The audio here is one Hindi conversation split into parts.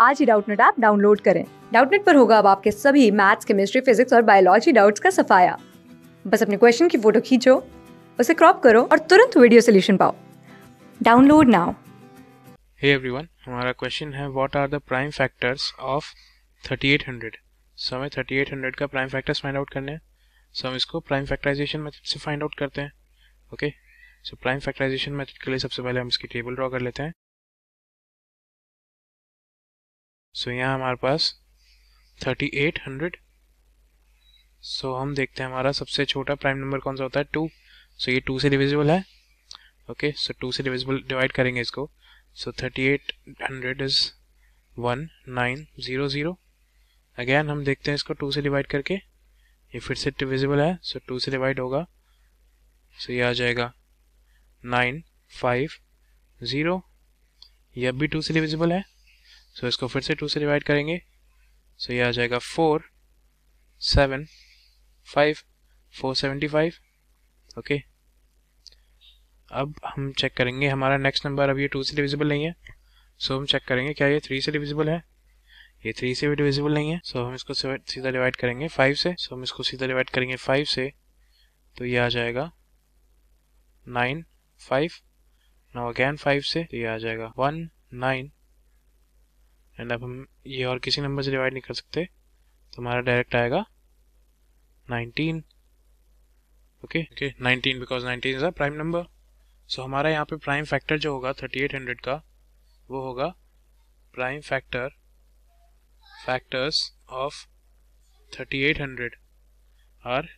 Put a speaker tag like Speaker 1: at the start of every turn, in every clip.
Speaker 1: आज ही डाउटनेट ऐप डाउनलोड करें डाउटनेट पर होगा अब आपके सभी मैथ्स केमिस्ट्री फिजिक्स और बायोलॉजी डाउट्स का सफाया बस अपने क्वेश्चन की फोटो खींचो उसे क्रॉप करो और तुरंत वीडियो सोल्यूशन पाओ डाउनलोड नाउ
Speaker 2: हे एवरीवन हमारा क्वेश्चन है what are the prime factors of 3800 so हमें 3800 का प्राइम फैक्टर्स फाइंड आउट करने हैं सो हम इसको प्राइम फैक्टराइजेशन मेथड से फाइंड आउट करते हैं okay so prime factorisation method के लिए सबसे पहले हम इसकी टेबल ड्रॉ कर लेते हैं सो so, यहाँ हमारे पास 3800 सो so, हम देखते हैं हमारा सबसे छोटा प्राइम नंबर कौन सा होता है टू सो so, ये टू से डिविजिबल है ओके सो टू से डिविजिबल डिवाइड करेंगे इसको so thirty eight hundred is one nine zero zero again हम देखते हैं इसको टू से डिवाइड करके ये फिर से डिविजिबल है सो so, टू से डिवाइड होगा सो so, ये आ जाएगा नाइन फाइव ज़ीरो ये अब भी टू से डिविजिबल है सो तो इसको फिर से टू से डिवाइड करेंगे सो ये आ जाएगा four seven five four seventy five okay अब हम चेक करेंगे हमारा नेक्स्ट नंबर अब ये टू से डिविजिबल नहीं है सो हम चेक करेंगे क्या ये थ्री से डिविजिबल है ये थ्री से भी डिविजिबल नहीं है सो हम इसको सीधा डिवाइड करेंगे फाइव से सो हम इसको सीधा डिवाइड करेंगे फाइव से तो ये आ जाएगा nine five now again five से तो ये आ जाएगा वन नाइन एंड अब हम ये और किसी नंबर से डिवाइड नहीं कर सकते तो हमारा डायरेक्ट आएगा nineteen okay okay nineteen because nineteen is a prime number so हमारा यहाँ पे प्राइम फैक्टर जो होगा थर्टी एट हंड्रेड का वो होगा prime factor factors of thirty eight hundred are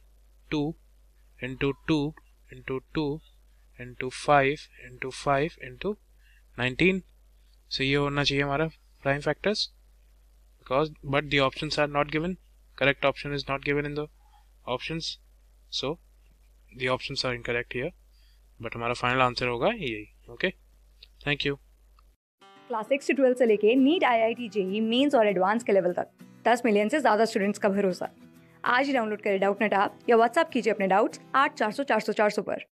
Speaker 2: two into two into two into five into five into nineteen so ये होना चाहिए हमारा prime factors because but the options are not given correct option is not given in the options so the options are incorrect here but हमारा फाइनल आंसर होगा यही okay thank you
Speaker 1: class six से ट्वेल्थ से लेके NEET I I T JEE mains और एडवांस के लेवल तक दस मिलियन से ज्यादा स्टूडेंट्स का भरोसा आज ही डाउनलोड करें डाउट नेट आप या व्हाट्सअप कीजिए अपने डाउट्स आठ चार सौ चार सौ चार सौ पर